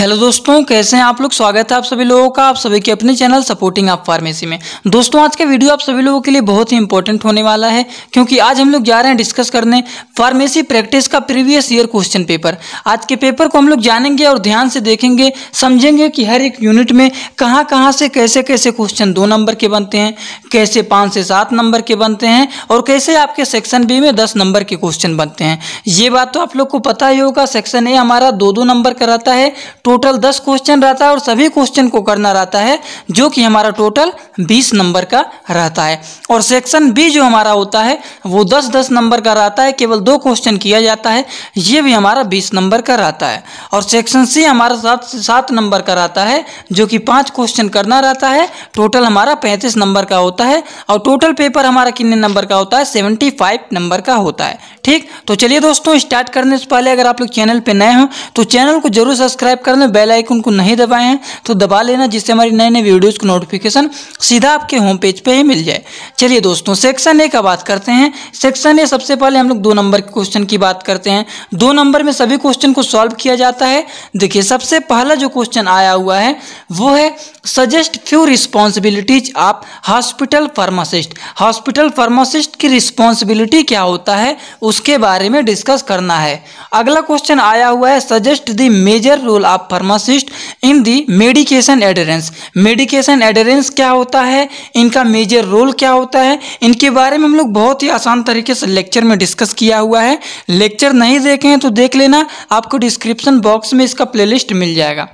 hello दोस्तों कैसे हैं आप लोग स्वागत है आप सभी लोगों का आप सभी के अपने चैनल सपोर्टिंग आप फार्मेसी में दोस्तों आज का वीडियो आप सभी लोगों के लिए बहुत ही इंपॉर्टेंट होने वाला है क्योंकि आज हम लोग जा रहे हैं डिस्कस करने फार्मेसी प्रैक्टिस का प्रीवियस ईयर क्वेश्चन पेपर आज के पेपर को हम लोग जानेंगे और ध्यान से देखेंगे समझेंगे कि हर एक यूनिट में कहाँ कहाँ से कैसे कैसे क्वेश्चन दो नंबर के बनते हैं कैसे पाँच से सात नंबर के बनते हैं और कैसे आपके सेक्शन बी में दस नंबर के क्वेश्चन बनते हैं ये बात तो आप लोग को पता ही होगा सेक्शन ए हमारा दो दो नंबर का रहता है टोटल दस क्वेश्चन रहता है और सभी क्वेश्चन को करना रहता है जो कि हमारा टोटल बीस नंबर का रहता है और सेक्शन बी जो हमारा होता है वो दस दस नंबर का रहता है केवल दो क्वेश्चन किया जाता है ये भी हमारा बीस नंबर का रहता है और सेक्शन सी हमारा सात सात नंबर का रहता है जो कि पाँच क्वेश्चन करना रहता है टोटल हमारा पैंतीस नंबर का होता है और टोटल पेपर हमारा कितने नंबर का होता है सेवेंटी फाइव नंबर का होता है ठीक तो चलिए दोस्तों स्टार्ट करने से पहले अगर आप लोग चैनल पर नए हो तो चैनल को जरूर सब्सक्राइब करना आपने बेल आइकन को नहीं दबाए हैं तो दबा लेना जिससे हमारी नए नए वीडियोस को नोटिफिकेशन सीधा आपके होम पेज पे ही मिल जाए चलिए दोस्तों सेक्शन ए का बात करते हैं सेक्शन ए सबसे पहले हम लोग दो नंबर के क्वेश्चन की बात करते हैं दो नंबर में सभी क्वेश्चन को सॉल्व किया जाता है देखिए सबसे पहला जो क्वेश्चन आया हुआ है वो है सजेस्ट फ्यू रिस्पॉन्सिबिलिटीज आप हॉस्पिटल फार्मासिस्ट हॉस्पिटल फार्मासिस्ट की रिस्पॉन्सिबिलिटी क्या होता है उसके बारे में डिस्कस करना है अगला क्वेश्चन आया हुआ है suggest the major role of pharmacist in the medication adherence medication adherence क्या होता है इनका मेजर रोल क्या होता है इनके बारे में हम लोग बहुत ही आसान तरीके से लेक्चर में डिस्कस किया हुआ है लेक्चर नहीं देखे हैं तो देख लेना आपको डिस्क्रिप्शन बॉक्स में इसका प्ले मिल जाएगा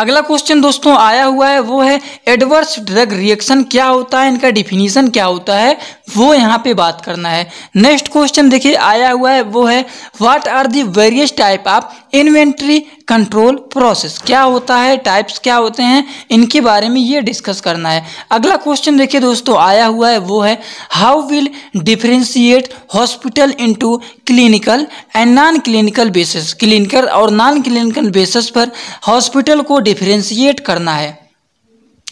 अगला क्वेश्चन दोस्तों आया हुआ है वो है एडवर्स ड्रग रिएक्शन क्या होता है इनका डिफिनीशन क्या होता है वो यहाँ पे बात करना है नेक्स्ट क्वेश्चन देखिए आया हुआ है वो है what are the various type of inventory control process क्या होता है टाइप्स क्या होते हैं इनके बारे में ये डिस्कस करना है अगला क्वेश्चन देखिए दोस्तों आया हुआ है वो है how will differentiate hospital into clinical and non clinical basis clinical और नॉन क्लिनिकल बेसिस पर हॉस्पिटल को डिफ्रेंशिएट करना है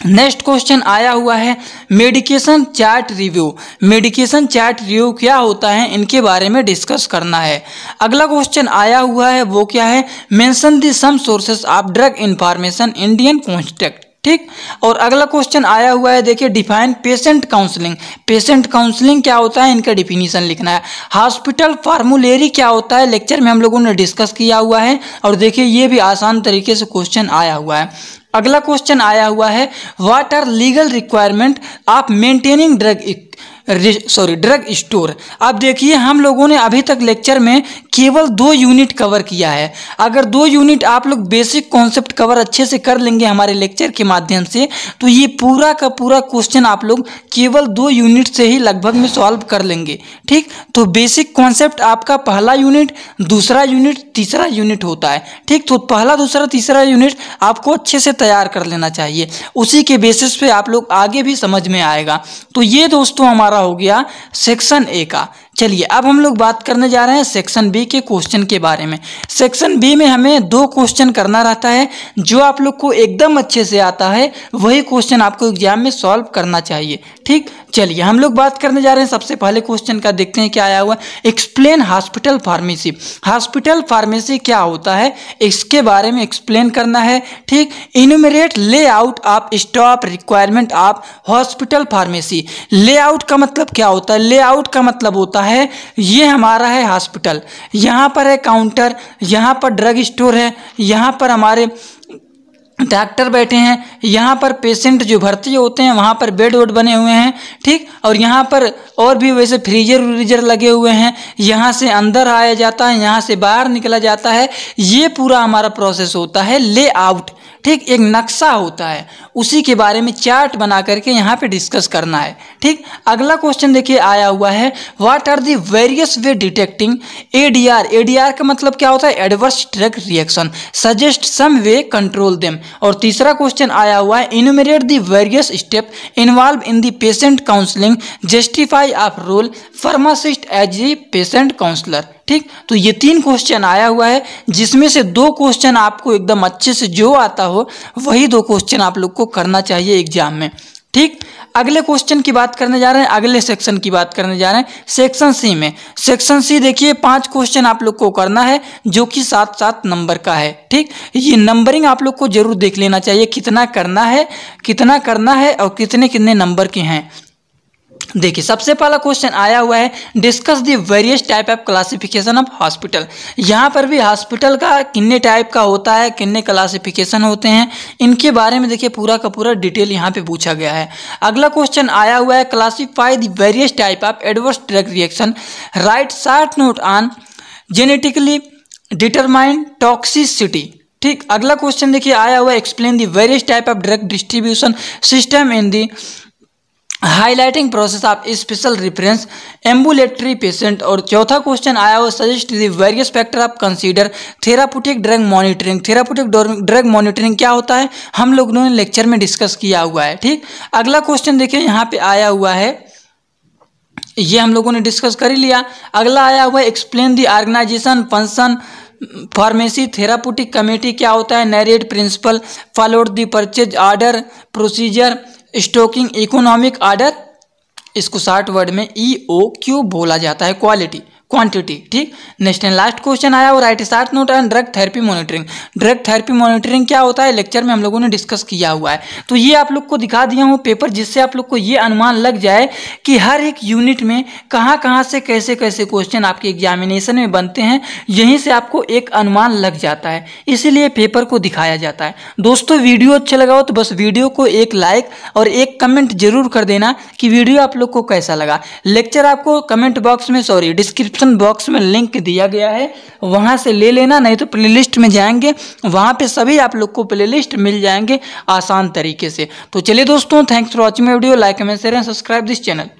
नेक्स्ट क्वेश्चन आया हुआ है medication chart review medication chart review क्या होता है इनके बारे में डिस्कस करना है अगला क्वेश्चन आया हुआ है वो क्या है mention the some sources of drug information Indian context ठीक और अगला क्वेश्चन आया हुआ है देखिए define patient counselling patient counselling क्या होता है इनका डिफिनीशन लिखना है हॉस्पिटल फार्मूलेरी क्या होता है लेक्चर में हम लोगों ने डिस्कस किया हुआ है और देखिए ये भी आसान तरीके से क्वेश्चन आया हुआ है अगला क्वेश्चन आया हुआ है what are legal requirement of maintaining drug sorry drug store अब देखिए हम लोगों ने अभी तक लेक्चर में केवल दो यूनिट कवर किया है अगर दो यूनिट आप लोग बेसिक कॉन्सेप्ट कवर अच्छे से कर लेंगे हमारे लेक्चर के माध्यम से तो ये पूरा का पूरा क्वेश्चन आप लोग केवल दो यूनिट से ही लगभग में सॉल्व कर लेंगे ठीक तो बेसिक कॉन्सेप्ट आपका पहला यूनिट दूसरा यूनिट तीसरा यूनिट होता है ठीक तो पहला दूसरा तीसरा यूनिट आपको अच्छे से तैयार कर लेना चाहिए उसी के बेसिस पे आप लोग आगे भी समझ में आएगा तो ये दोस्तों हमारा हो गया सेक्शन ए का चलिए अब हम लोग बात करने जा रहे हैं सेक्शन बी के क्वेश्चन के बारे में सेक्शन बी में हमें दो क्वेश्चन करना रहता है जो आप लोग को एकदम अच्छे से आता है वही क्वेश्चन आपको एग्जाम में सॉल्व करना चाहिए ठीक चलिए हम लोग बात करने जा रहे हैं सबसे पहले क्वेश्चन का देखते हैं क्या आया हुआ explain hospital pharmacy hospital pharmacy क्या होता है इसके बारे में एक्सप्लेन करना है ठीक enumerate layout of staff requirement of hospital pharmacy ले का मतलब क्या होता है ले का मतलब होता है है ये हमारा है हॉस्पिटल यहाँ पर है काउंटर यहाँ पर ड्रग स्टोर है यहाँ पर हमारे डॉक्टर बैठे हैं यहाँ पर पेशेंट जो भर्ती होते हैं वहाँ पर बेड वेड बने हुए हैं ठीक और यहाँ पर और भी वैसे फ्रीजर व्रीजर लगे हुए हैं यहाँ से अंदर आया जाता है यहाँ से बाहर निकला जाता है ये पूरा हमारा प्रोसेस होता है लेआउट ठीक एक नक्शा होता है उसी के बारे में चार्ट बना करके यहाँ पे डिस्कस करना है ठीक अगला क्वेश्चन देखिए आया हुआ है what are the various way detecting ADR ADR का मतलब क्या होता है adverse drug reaction suggest some way control them और तीसरा क्वेश्चन आया हुआ है enumerate the various step involve in the patient counselling justify of role pharmacist as a patient counsellor ठीक तो ये तीन क्वेश्चन आया हुआ है जिसमें से दो क्वेश्चन आपको एकदम अच्छे से जो आता हो वही दो क्वेश्चन आप लोग को करना चाहिए एग्जाम में ठीक अगले क्वेश्चन की बात करने जा रहे हैं अगले सेक्शन की बात करने जा रहे हैं सेक्शन सी में सेक्शन सी देखिए पांच क्वेश्चन आप लोग को करना है जो कि सात सात नंबर का है ठीक ये नंबरिंग आप लोग को जरूर देख लेना चाहिए कितना करना है कितना करना है और कितने कितने नंबर के हैं देखिए सबसे पहला क्वेश्चन आया हुआ है discuss the various type of classification of hospital यहाँ पर भी हॉस्पिटल का किन्ने टाइप का होता है किन्ने क्लासिफिकेशन होते हैं इनके बारे में देखिए पूरा का पूरा डिटेल यहाँ पे पूछा गया है अगला क्वेश्चन आया हुआ है classify the various type of adverse drug reaction write short note on genetically determined toxicity ठीक अगला क्वेश्चन देखिए आया हुआ explain the various type of drug distribution system in the highlighting process of special reference ambulatory patient और चौथा question आया वो suggest the various factor of consider therapeutic drug monitoring therapeutic drug monitoring क्या होता है हम लोगों ने लेक्चर में डिस्कस किया हुआ है ठीक अगला क्वेश्चन देखिए यहाँ पे आया हुआ है ये हम लोगों ने डिस्कस कर ही लिया अगला आया हुआ है explain the organisation function pharmacy therapeutic committee क्या होता है narrate principle followed the purchase order procedure stocking economic order इसको शार्ट वर्ड में ई ओ क्यू बोला जाता है क्वालिटी क्वांटिटी ठीक नेक्स्ट एंड लास्ट क्वेश्चन आया वो write short note and drug therapy monitoring drug therapy monitoring क्या होता है लेक्चर में हम लोगों ने डिस्कस किया हुआ है तो ये आप लोग को दिखा दिया हूँ पेपर जिससे आप लोग को ये अनुमान लग जाए कि हर एक यूनिट में कहाँ कहाँ से कैसे कैसे क्वेश्चन आपके एग्जामिनेशन में बनते हैं यहीं से आपको एक अनुमान लग जाता है इसीलिए पेपर को दिखाया जाता है दोस्तों वीडियो अच्छा लगा हो तो बस वीडियो को एक लाइक और एक कमेंट जरूर कर देना कि वीडियो आप लोग को कैसा लगा लेक्चर आपको कमेंट बॉक्स में सॉरी डिस्क्रिप्शन डिस्क्रिप्शन बॉक्स में लिंक दिया गया है वहाँ से ले लेना नहीं तो प्लेलिस्ट में जाएंगे वहाँ पे सभी आप लोग को प्लेलिस्ट मिल जाएंगे आसान तरीके से तो चलिए दोस्तों thanks for watching video like comment share and subscribe this channel